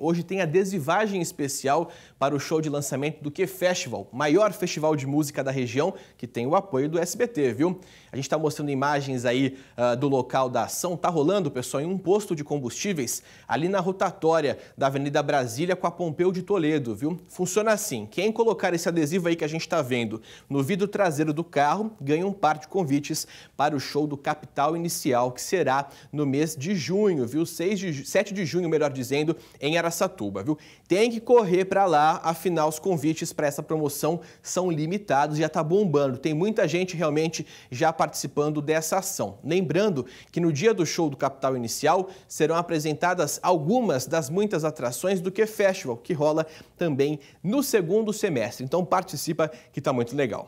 hoje tem adesivagem especial para o show de lançamento do Que Festival, maior festival de música da região, que tem o apoio do SBT, viu? A gente está mostrando imagens aí uh, do local da ação. Tá rolando, pessoal, em um posto de combustíveis ali na rotatória da Avenida Brasília com a Pompeu de Toledo, viu? Funciona assim: quem colocar esse adesivo aí que a gente está vendo no vidro traseiro do carro ganha um par de convites para o show do Capital Inicial, que será no mês de junho, viu? 6 de, 7 de junho, melhor dizendo, em Araçatuba. Araçatuba, viu? Tem que correr para lá, afinal os convites para essa promoção são limitados, já está bombando. Tem muita gente realmente já participando dessa ação. Lembrando que no dia do show do Capital Inicial serão apresentadas algumas das muitas atrações do Que Festival, que rola também no segundo semestre. Então participa que está muito legal.